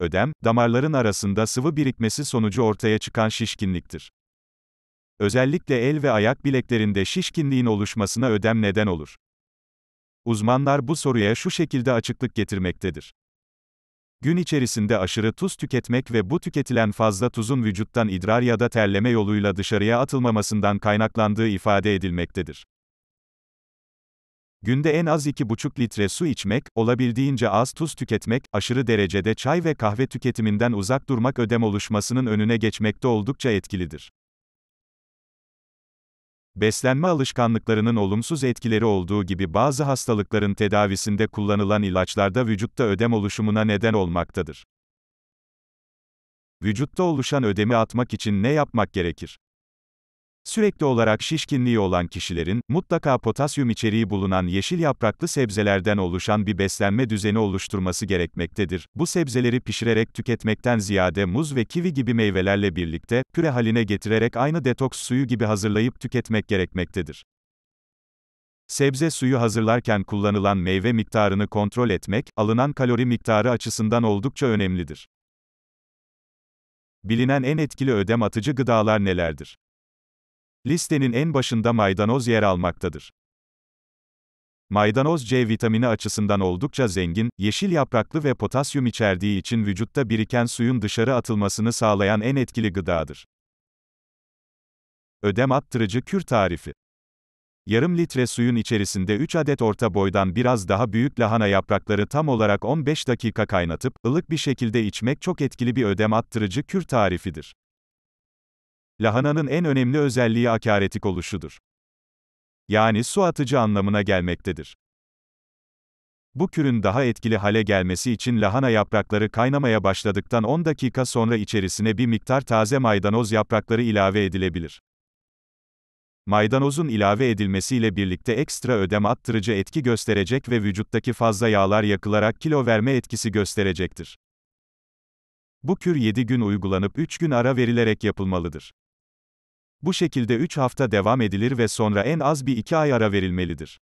Ödem, damarların arasında sıvı birikmesi sonucu ortaya çıkan şişkinliktir. Özellikle el ve ayak bileklerinde şişkinliğin oluşmasına ödem neden olur. Uzmanlar bu soruya şu şekilde açıklık getirmektedir. Gün içerisinde aşırı tuz tüketmek ve bu tüketilen fazla tuzun vücuttan idrar ya da terleme yoluyla dışarıya atılmamasından kaynaklandığı ifade edilmektedir. Günde en az 2,5 litre su içmek, olabildiğince az tuz tüketmek, aşırı derecede çay ve kahve tüketiminden uzak durmak ödem oluşmasının önüne geçmekte oldukça etkilidir. Beslenme alışkanlıklarının olumsuz etkileri olduğu gibi bazı hastalıkların tedavisinde kullanılan ilaçlarda vücutta ödem oluşumuna neden olmaktadır. Vücutta oluşan ödemi atmak için ne yapmak gerekir? Sürekli olarak şişkinliği olan kişilerin, mutlaka potasyum içeriği bulunan yeşil yapraklı sebzelerden oluşan bir beslenme düzeni oluşturması gerekmektedir. Bu sebzeleri pişirerek tüketmekten ziyade muz ve kivi gibi meyvelerle birlikte, püre haline getirerek aynı detoks suyu gibi hazırlayıp tüketmek gerekmektedir. Sebze suyu hazırlarken kullanılan meyve miktarını kontrol etmek, alınan kalori miktarı açısından oldukça önemlidir. Bilinen en etkili ödem atıcı gıdalar nelerdir? Listenin en başında maydanoz yer almaktadır. Maydanoz C vitamini açısından oldukça zengin, yeşil yapraklı ve potasyum içerdiği için vücutta biriken suyun dışarı atılmasını sağlayan en etkili gıdadır. Ödem attırıcı kür tarifi. Yarım litre suyun içerisinde 3 adet orta boydan biraz daha büyük lahana yaprakları tam olarak 15 dakika kaynatıp, ılık bir şekilde içmek çok etkili bir ödem attırıcı kür tarifidir. Lahananın en önemli özelliği akaretik oluşudur. Yani su atıcı anlamına gelmektedir. Bu kürün daha etkili hale gelmesi için lahana yaprakları kaynamaya başladıktan 10 dakika sonra içerisine bir miktar taze maydanoz yaprakları ilave edilebilir. Maydanozun ilave edilmesiyle birlikte ekstra ödem attırıcı etki gösterecek ve vücuttaki fazla yağlar yakılarak kilo verme etkisi gösterecektir. Bu kür 7 gün uygulanıp 3 gün ara verilerek yapılmalıdır. Bu şekilde 3 hafta devam edilir ve sonra en az bir 2 ay ara verilmelidir.